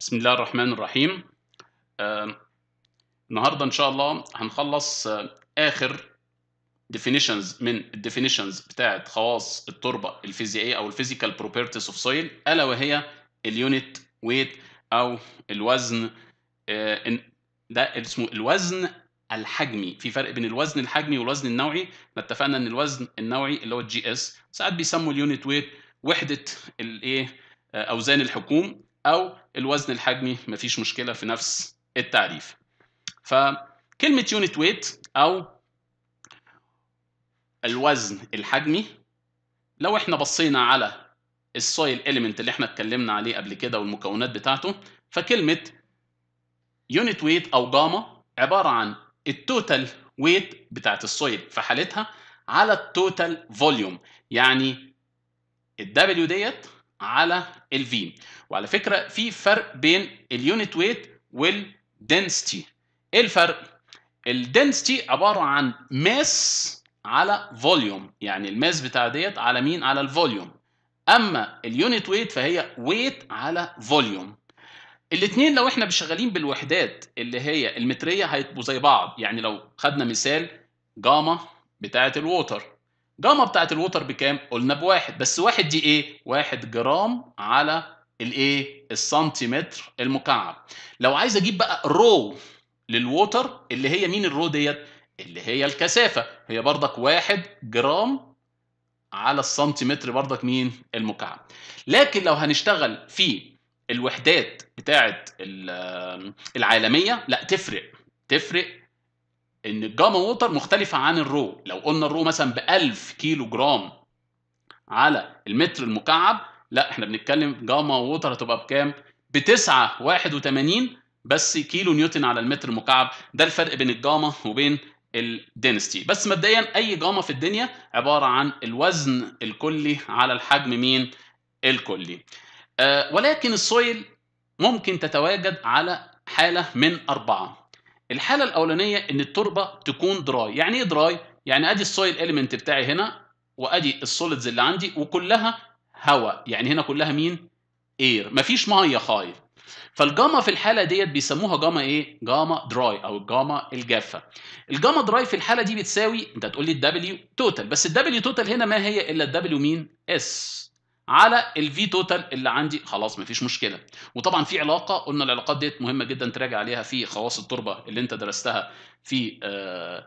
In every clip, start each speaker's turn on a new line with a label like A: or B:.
A: بسم الله الرحمن الرحيم آه، النهاردة إن شاء الله هنخلص آه، آخر definitions من الديفينيشنز بتاعة خواص التربة الفيزيائية أو الفيزيكال بروبرتيز اوف سويل ألا وهي اليونت ويت أو الوزن آه، ده اسمه الوزن الحجمي في فرق بين الوزن الحجمي والوزن النوعي احنا اتفقنا ان الوزن النوعي اللي هو الجي اس ساعات بيسموا اليونت ويت وحده الايه اوزان الحكوم او الوزن الحجمي مفيش مشكله في نفس التعريف فكلمه يونت ويت او الوزن الحجمي لو احنا بصينا على السويل اليمنت اللي احنا اتكلمنا عليه قبل كده والمكونات بتاعته فكلمه يونت ويت او جاما عباره عن التوتال ويت بتاعت السويل في حالتها على التوتال فوليوم يعني الدبليو ديت على الفي وعلى فكره في فرق بين اليونت ويت والدنسيتي ايه الفرق الدنسيتي عباره عن ماس على فوليوم يعني الماس بتاع ديت على مين على الفوليوم اما اليونت ويت فهي ويت على فوليوم الاثنين لو احنا شغالين بالوحدات اللي هي المتريه هيبقوا زي بعض يعني لو خدنا مثال جاما بتاعه الووتر جاما بتاعت الوتر بكام؟ قلنا بواحد بس واحد دي ايه؟ واحد جرام على الايه؟ السنتيمتر المكعب. لو عايز اجيب بقى رو للوتر اللي هي مين الرو ديت؟ اللي هي الكثافة هي بردك واحد جرام على السنتيمتر بردك مين؟ المكعب. لكن لو هنشتغل في الوحدات بتاعت العالمية لا تفرق تفرق ان الجاما ووتر مختلفه عن الرو لو قلنا الرو مثلا ب 1000 كيلو جرام على المتر المكعب لا احنا بنتكلم جاما ووتر هتبقى بكام ب 9.81 بس كيلو نيوتن على المتر المكعب ده الفرق بين الجاما وبين الدينستي بس مبدئيا اي جاما في الدنيا عباره عن الوزن الكلي على الحجم مين الكلي آه، ولكن السويل ممكن تتواجد على حاله من اربعه الحاله الاولانيه ان التربه تكون دراي يعني ايه دراي يعني ادي السويل اليمنت بتاعي هنا وادي السوليدز اللي عندي وكلها هواء يعني هنا كلها مين اير مفيش ميه خالص فالجاما في الحاله ديت بيسموها جاما ايه جاما دراي او الجاما الجافه الجاما دراي في الحاله دي بتساوي انت هتقول لي الدبليو توتال بس الدبليو توتال هنا ما هي الا الدبليو مين اس على الفي توتال اللي عندي خلاص مفيش مشكله وطبعا في علاقه قلنا العلاقات ديت مهمه جدا تراجع عليها في خواص التربه اللي انت درستها في آه،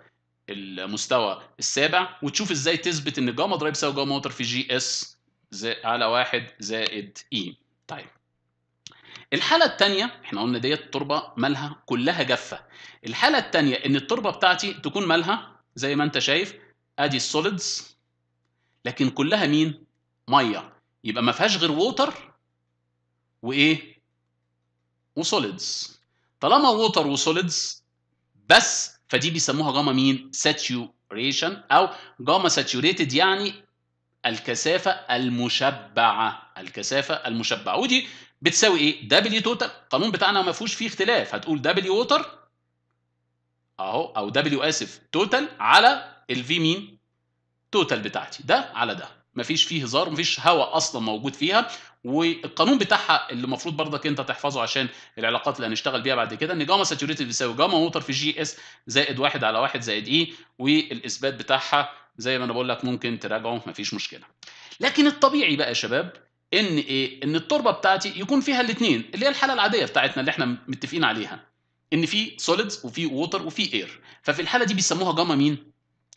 A: المستوى السابع وتشوف ازاي تثبت ان جاما درايف يساوي جاما موتور في جي اس على واحد زائد اي e. طيب الحالة الثانية احنا قلنا ديت التربة مالها كلها جافة. الحالة الثانية ان التربة بتاعتي تكون مالها زي ما انت شايف ادي السوليدز لكن كلها مين؟ مية. يبقى ما فيهاش غير ووتر وايه وسوليدز طالما ووتر وسوليدز بس فدي بيسموها جاما مين ساتيوريشن او جاما ساتيوريتد يعني الكثافه المشبعه الكثافه المشبعه ودي بتساوي ايه دبليو توتال القانون بتاعنا ما فيهوش فيه اختلاف هتقول دبليو ووتر اهو او دبليو اسف توتال على الفي مين توتال بتاعتي ده على ده مفيش فيه هزار مفيش هواء اصلا موجود فيها والقانون بتاعها اللي المفروض برضك انت تحفظه عشان العلاقات اللي هنشتغل بيها بعد كده ان جاما ساتوريتد بيساوي جاما موتر في جي اس زائد واحد على واحد زائد اي والاثبات بتاعها زي ما انا بقول لك ممكن تراجعه مفيش مشكله لكن الطبيعي بقى يا شباب ان ايه ان التربه بتاعتي يكون فيها الاثنين اللي هي الحاله العاديه بتاعتنا اللي احنا متفقين عليها ان في سوليدز وفي ووتر وفي اير ففي الحاله دي بيسموها جاما مين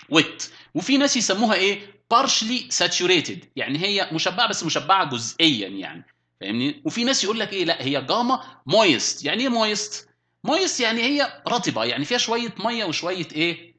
A: ويت وفي ناس يسموها ايه بارشلي ساتوريتد يعني هي مشبعه بس مشبعه جزئيا يعني فاهمني وفي ناس يقول لك ايه لا هي جاما مويست يعني ايه مويست مويست يعني هي رطبه يعني فيها شويه ميه وشويه ايه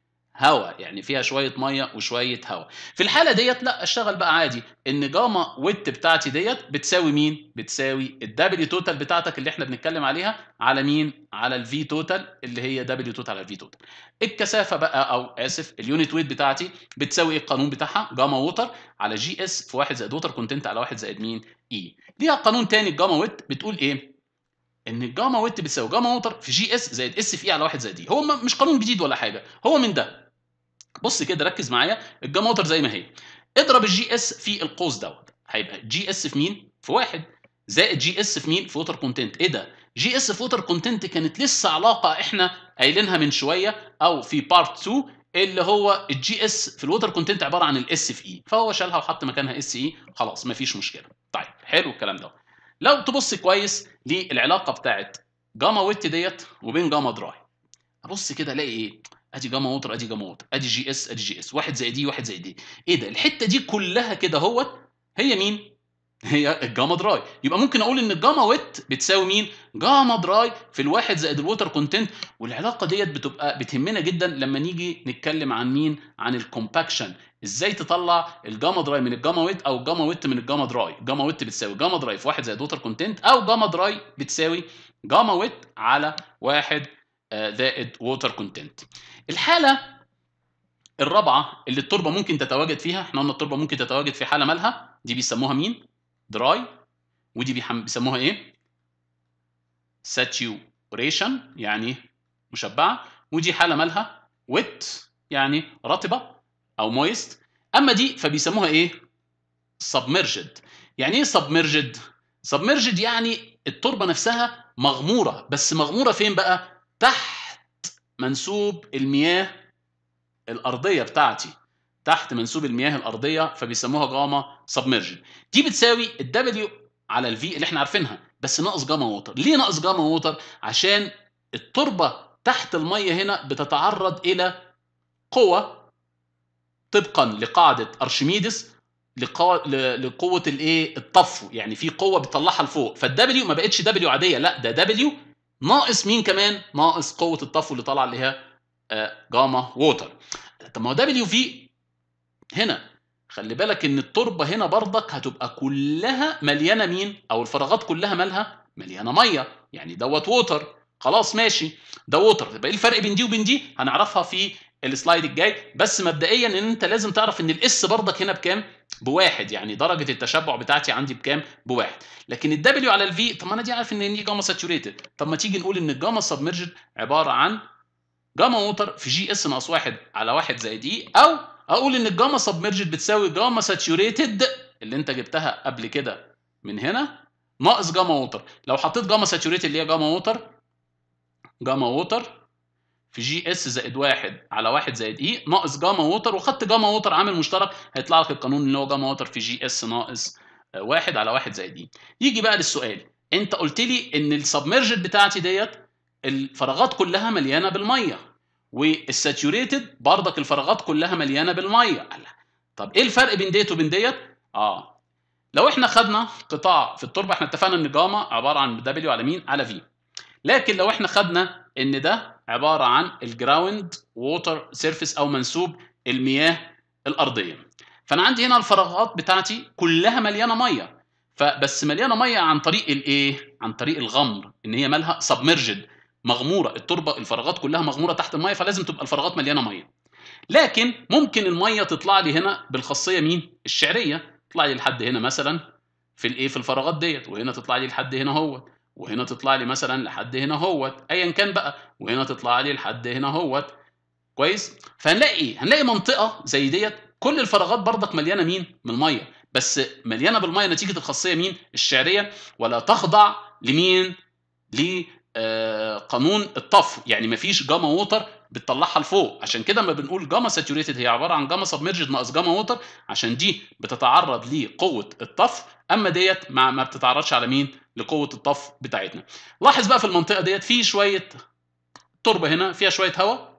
A: هواء يعني فيها شويه ميه وشويه هواء في الحاله ديت لا اشتغل بقى عادي ان جاما ويت بتاعتي ديت بتساوي مين بتساوي الدبليو توتال بتاعتك اللي احنا بنتكلم عليها على مين على الفي توتال اللي هي دبليو توتال على الفي توتال الكثافه بقى او اسف اليونت ويت بتاعتي بتساوي ايه القانون بتاعها جاما ووتر على جي اس في 1 زائد ووتر كونتنت على 1 زائد مين اي e. ليها قانون تاني الجاما ويت بتقول ايه ان الجاما ويت بتساوي جاما ووتر في جي اس زائد اس في اي e على 1 زائد دي e. هو مش قانون جديد ولا حاجه هو من ده بص كده ركز معايا الجاما ووتر زي ما هي اضرب الجي اس في القوس دوت هيبقى جي اس في مين؟ في واحد زائد جي اس في مين؟ في ووتر كونتنت ايه ده؟ جي اس في ووتر كونتنت كانت لسه علاقه احنا قايلينها من شويه او في بارت 2 اللي هو الجي اس في الووتر كونتنت عباره عن الاس في اي e. فهو شالها وحط مكانها اس اي e. خلاص مفيش مشكله طيب حلو الكلام ده لو تبص كويس للعلاقه بتاعت جاما ويت ديت وبين جاما دراي ابص كده الاقي ايه ادي جاما ووتر ادي جاما ووتر ادي جي اس ادي جي اس واحد زائد دي واحد زائد دي ايه ده الحته دي كلها كده اهوت هي مين؟ هي الجاما دراي يبقى ممكن اقول ان الجاما ويت بتساوي مين؟ جاما دراي في الواحد زائد الووتر كونتنت والعلاقه ديت بتبقى بتهمنا جدا لما نيجي نتكلم عن مين؟ عن الكومباكشن ازاي تطلع الجاما دراي من الجاما ويت او الجاما ويت من الجاما دراي جاما ويت بتساوي جاما دراي في واحد زائد ووتر كونتنت او جاما دراي بتساوي جاما ويت على واحد آه، زائد ووتر كونتنت الحاله الرابعه اللي التربه ممكن تتواجد فيها احنا قلنا التربه ممكن تتواجد في حاله مالها دي بيسموها مين دراي ودي بيسموها ايه ساتيوريشن يعني مشبعه ودي حاله مالها ويت يعني رطبه او مويست اما دي فبيسموها ايه سبمرجد يعني ايه سبمرجد سبمرجد يعني التربه نفسها مغموره بس مغموره فين بقى تحت منسوب المياه الارضيه بتاعتي تحت منسوب المياه الارضيه فبيسموها جاما سبمرجن دي بتساوي الدبليو على الفي اللي احنا عارفينها بس ناقص جاما ووتر ليه ناقص جاما ووتر عشان التربه تحت الميه هنا بتتعرض الى قوه طبقا لقاعده ارشميدس لقوة الايه؟ الطفو، يعني في قوة بتطلعها لفوق، فالدبليو ما بقتش دبليو عادية، لا ده دبليو ناقص مين كمان ناقص قوه الطفو اللي طالعه اللي هي آه، جاما ووتر طب ما هو دبليو في هنا خلي بالك ان التربه هنا برضك هتبقى كلها مليانه مين او الفراغات كلها مالها مليانه ميه يعني دوت ووتر خلاص ماشي ده ووتر يبقى ايه الفرق بين دي وبين دي هنعرفها في السلايد الجاي بس مبدئيا ان انت لازم تعرف ان الاس برضك هنا بكام بواحد يعني درجه التشبع بتاعتي عندي بكام بواحد لكن الدبليو على الفي طب ما انا دي عارف ان دي جاما ساتوريتد طب ما تيجي نقول ان الجاما سبمرجد عباره عن جاما ووتر في جي اس ناقص واحد على واحد زائد دي او اقول ان الجاما سبمرجد بتساوي جاما ساتوريتد اللي انت جبتها قبل كده من هنا ناقص جاما ووتر لو حطيت جاما ساتوريتد اللي هي جاما ووتر جاما ووتر في جي اس زائد واحد على واحد زائد اي ناقص جاما ووتر وخدت جاما ووتر عامل مشترك هيطلع لك القانون اللي هو جاما ووتر في جي اس ناقص آه، واحد على واحد زائد اي يجي بقى للسؤال انت قلت لي ان السبمرجد بتاعتي ديت الفراغات كلها مليانه بالميه والساتيوريتد بردك الفراغات كلها مليانه بالميه طب ايه الفرق بين ديت وبين ديت اه لو احنا خدنا قطاع في التربه احنا اتفقنا ان جاما عباره عن دبليو على مين على في لكن لو احنا خدنا ان ده عباره عن الجراوند ووتر سيرفيس او منسوب المياه الارضيه فانا عندي هنا الفراغات بتاعتي كلها مليانه ميه فبس مليانه ميه عن طريق الايه عن طريق الغمر ان هي مالها سبمرجد مغموره التربه الفراغات كلها مغموره تحت الميه فلازم تبقى الفراغات مليانه ميه لكن ممكن الميه تطلع لي هنا بالخاصيه مين الشعريه تطلع لي لحد هنا مثلا في الايه في الفراغات ديت وهنا تطلع لي لحد هنا هو وهنا تطلع لي مثلا لحد هنا هوت ايا كان بقى وهنا تطلع لي لحد هنا هوت كويس فهنلاقي ايه هنلاقي منطقه زي ديت كل الفراغات برضك مليانه مين من الميه بس مليانه بالميه نتيجه الخاصيه مين الشعريه ولا تخضع لمين آه، قانون الطفو يعني مفيش جاما ووتر بتطلعها لفوق عشان كده ما بنقول جاما ساتوريتد هي عباره عن جاما سبمرجد ناقص جاما ووتر عشان دي بتتعرض لقوه الطفو اما ديت ما بتتعرضش على مين لقوه الطف بتاعتنا لاحظ بقى في المنطقه ديت في شويه تربه هنا فيها شويه هواء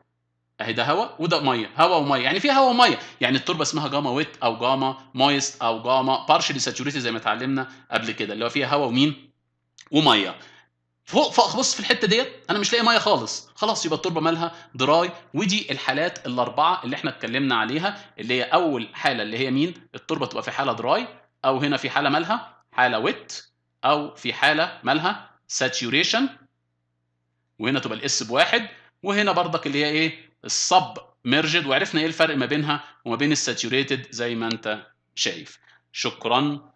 A: اهي ده هواء وده ميه هواء وميه يعني في هواء وميه يعني التربه اسمها جاما ويت او جاما مويست او جاما بارشلي ساتوريتي زي ما اتعلمنا قبل كده اللي هو فيها هواء ومين وميه فوق فوق بص في الحته ديت انا مش لاقي ميه خالص خلاص يبقى التربه مالها دراي ودي الحالات الاربعه اللي احنا اتكلمنا عليها اللي هي اول حاله اللي هي مين التربه تبقى في حاله دراي او هنا في حاله مالها حاله ويت او في حاله مالها ساتوريشن وهنا تبقى الاس بواحد وهنا برضك اللي هي ايه الصب ميرجد وعرفنا ايه الفرق ما بينها وما بين الساتوريتد زي ما انت شايف شكرا